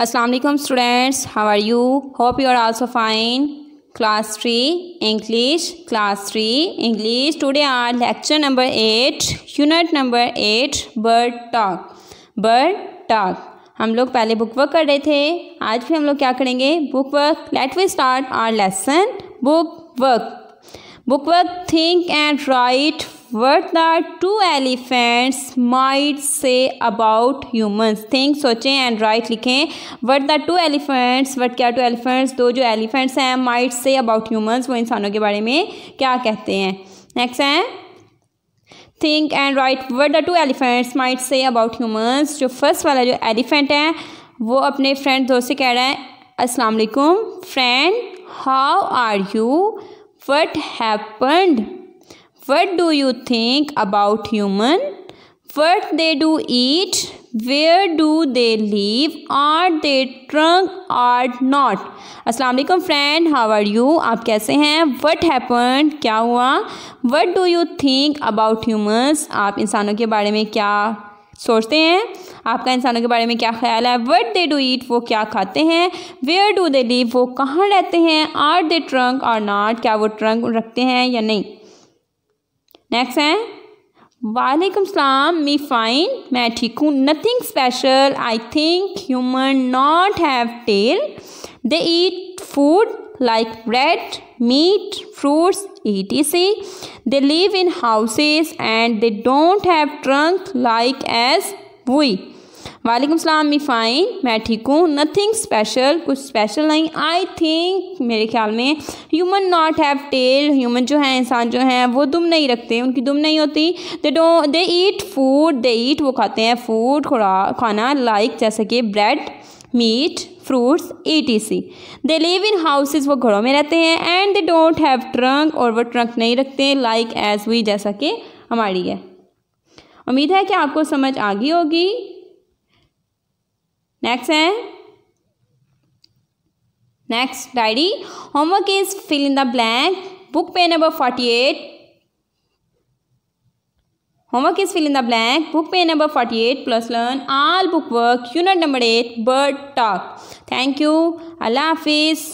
अस्सलाम वालेकुम students how are you hope you are also fine class three English class three English today our lecture number eight unit number eight bird talk bird talk हम लोग पहले book work कर रहे थे आज भी हम लोग क्या करेंगे book work let we start our lesson book work book work think and write what are two elephants might say about humans think सोचें एंड राइट लिखें word are two elephants word क्या टू एलिफेंट्स दो जो elephants हैं might say about humans वो इंसानों के बारे में क्या कहते हैं नेक्स्ट हैं think and write what are two elephants might say about humans जो फर्स्ट वाला जो एलिफेंट है वो अपने फ्रेंड दोस्त से कह रहा है असलकुम friend how are you what happened what do you think about human? What they do eat where do they live? Are they drunk or not? अस्सलाम फ्रेंड हाउ आर यू आप कैसे हैं वट हैपन क्या हुआ what do you think about humans आप इंसानों के बारे में क्या सोचते हैं आपका इंसानों के बारे में क्या ख्याल है वट दे डू ईट वो क्या खाते हैं वेयर डू दे लिव वो कहाँ रहते हैं are they trunk or not क्या वो ट्रंक रखते हैं या नहीं Next hai. Walaikum salam. Me fine. Matiku. Nothing special. I think human not have tail. They eat food like bread, meat, fruits, etc. They live in houses and they don't have trunk like as we. वालेकुम सलाम मी fine मैं ठीक हूँ nothing special कुछ special नहीं I think मेरे ख्याल में human not have tail human जो है इंसान जो है वो दुम नहीं रखते उनकी दुम नहीं होती they do they eat food दे ईट वो खाते हैं फूड खाना लाइक जैसे कि bread meat fruits E T C they live in houses वो घरों में रहते हैं and they don't have trunk और वो ट्रंक नहीं रखते लाइक एज वी जैसा कि हमारी है उम्मीद है कि आपको समझ आ गई होगी नेक्स्ट है next diary homework is fill in the blank book page number forty eight Homework is fill in the blank. Book page number 48 plus learn all book work. Unit number 8 bird talk. Thank you. Allah Hafiz.